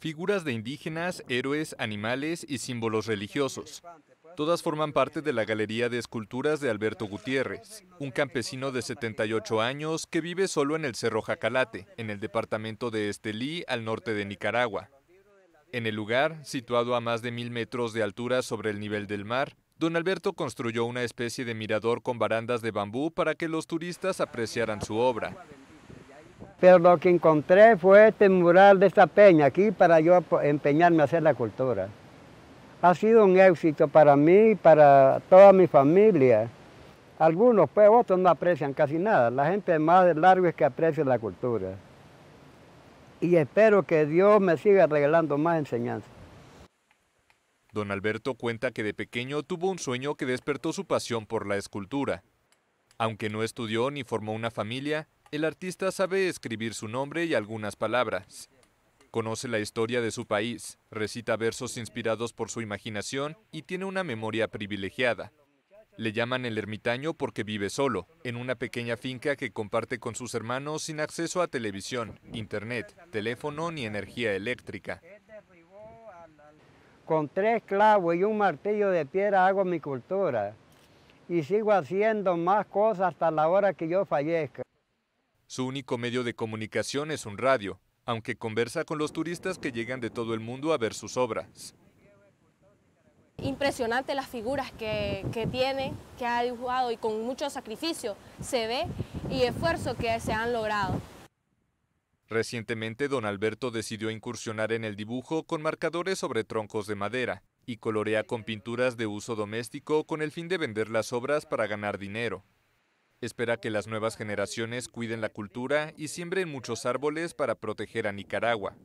Figuras de indígenas, héroes, animales y símbolos religiosos. Todas forman parte de la Galería de Esculturas de Alberto Gutiérrez, un campesino de 78 años que vive solo en el Cerro Jacalate, en el departamento de Estelí, al norte de Nicaragua. En el lugar, situado a más de mil metros de altura sobre el nivel del mar, don Alberto construyó una especie de mirador con barandas de bambú para que los turistas apreciaran su obra. Pero lo que encontré fue este mural de esta peña aquí para yo empeñarme a hacer la cultura. Ha sido un éxito para mí y para toda mi familia. Algunos, pues otros no aprecian casi nada. La gente más de largo es que aprecia la cultura. Y espero que Dios me siga regalando más enseñanzas. Don Alberto cuenta que de pequeño tuvo un sueño que despertó su pasión por la escultura. Aunque no estudió ni formó una familia, el artista sabe escribir su nombre y algunas palabras. Conoce la historia de su país, recita versos inspirados por su imaginación y tiene una memoria privilegiada. Le llaman el ermitaño porque vive solo, en una pequeña finca que comparte con sus hermanos sin acceso a televisión, internet, teléfono ni energía eléctrica. Con tres clavos y un martillo de piedra hago mi cultura y sigo haciendo más cosas hasta la hora que yo fallezca. Su único medio de comunicación es un radio, aunque conversa con los turistas que llegan de todo el mundo a ver sus obras. Impresionante las figuras que, que tiene, que ha dibujado y con mucho sacrificio se ve y esfuerzo que se han logrado. Recientemente, don Alberto decidió incursionar en el dibujo con marcadores sobre troncos de madera y colorea con pinturas de uso doméstico con el fin de vender las obras para ganar dinero. Espera que las nuevas generaciones cuiden la cultura y siembren muchos árboles para proteger a Nicaragua.